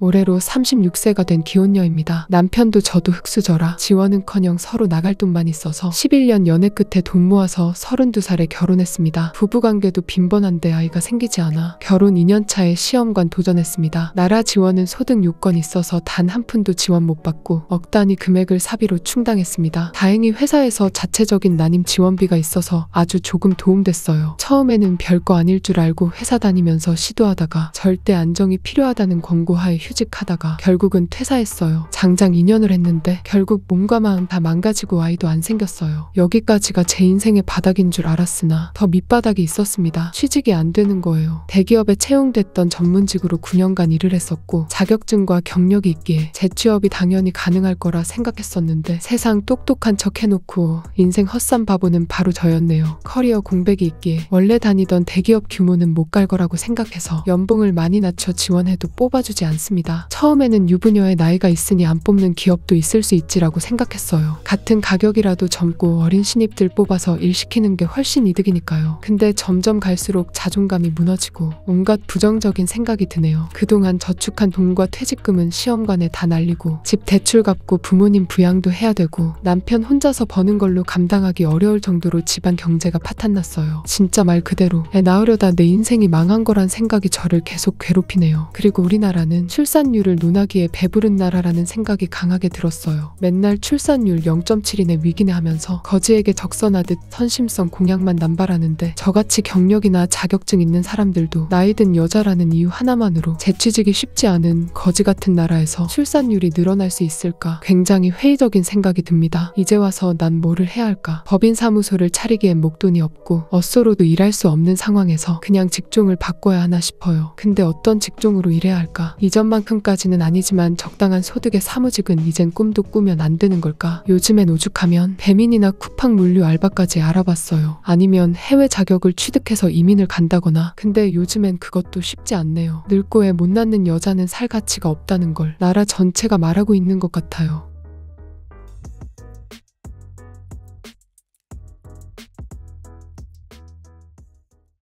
올해로 36세가 된 기혼녀입니다. 남편도 저도 흙수저라 지원은커녕 서로 나갈 돈만 있어서 11년 연애 끝에 돈 모아서 32살에 결혼했습니다. 부부관계도 빈번한데 아이가 생기지 않아 결혼 2년차에 시험관 도전했습니다. 나라 지원은 소득 요건 있어서 단 한 푼도 지원 못 받고 억 단위 금액을 사비로 충당했습니다. 다행히 회사에서 자체적인 난임 지원비가 있어서 아주 조금 도움됐어요. 처음에는 별거 아닐 줄 알고 회사 다니면서 시도하다가 절대 안정이 필요하다는 권고하에 휴직하다가 결국은 퇴사했어요. 장장 2년을 했는데 결국 몸과 마음 다 망가지고 아이도 안 생겼어요. 여기까지가 제 인생의 바닥인 줄 알았으나 더 밑바닥이 있었습니다. 취직이 안 되는 거예요. 대기업에 채용됐던 전문직으로 9년간 일을 했었고 자격증과 경력이 있기에 재취업이 당연히 가능할 거라 생각했었는데 세상 똑똑한 척 해놓고 인생 헛산 바보는 바로 저였네요. 커리어 공백이 있기에 원래 다니던 대기업 규모는 못 갈 거라고 생각해서 연봉을 많이 낮춰 지원해도 뽑아주지 않습니다. 했습니다. 처음에는 유부녀의 나이가 있으니 안 뽑는 기업도 있을 수 있지라고 생각했어요. 같은 가격이라도 젊고 어린 신입들 뽑아서 일 시키는 게 훨씬 이득이니까요. 근데 점점 갈수록 자존감이 무너지고 온갖 부정적인 생각이 드네요. 그동안 저축한 돈과 퇴직금은 시험관에 다 날리고 집 대출 갚고 부모님 부양도 해야 되고 남편 혼자서 버는 걸로 감당하기 어려울 정도로 집안 경제가 파탄났어요. 진짜 말 그대로 애 낳으려다 내 인생이 망한 거란 생각이 저를 계속 괴롭히네요. 그리고 우리나라는 출 출산율을 논하기에 배부른 나라라는 생각이 강하게 들었어요. 맨날 출산율 0.7이네 위기네 하면서 거지에게 적선하듯 선심성 공약만 남발하는데 저같이 경력이나 자격증 있는 사람들도 나이든 여자라는 이유 하나만으로 재취직이 쉽지 않은 거지 같은 나라에서 출산율이 늘어날 수 있을까 굉장히 회의적인 생각이 듭니다. 이제 와서 난 뭐를 해야 할까? 법인 사무소를 차리기엔 목돈이 없고 어쏘로도 일할 수 없는 상황에서 그냥 직종을 바꿔야 하나 싶어요. 근데 어떤 직종으로 일해야 할까? 이전만 그만큼까지는 아니지만 적당한 소득의 사무직은 이젠 꿈도 꾸면 안 되는 걸까? 요즘엔 오죽하면 배민이나 쿠팡 물류 알바까지 알아봤어요. 아니면 해외 자격을 취득해서 이민을 간다거나. 근데 요즘엔 그것도 쉽지 않네요. 늙고 에못 낳는 여자는 살 가치가 없다는 걸 나라 전체가 말하고 있는 것 같아요.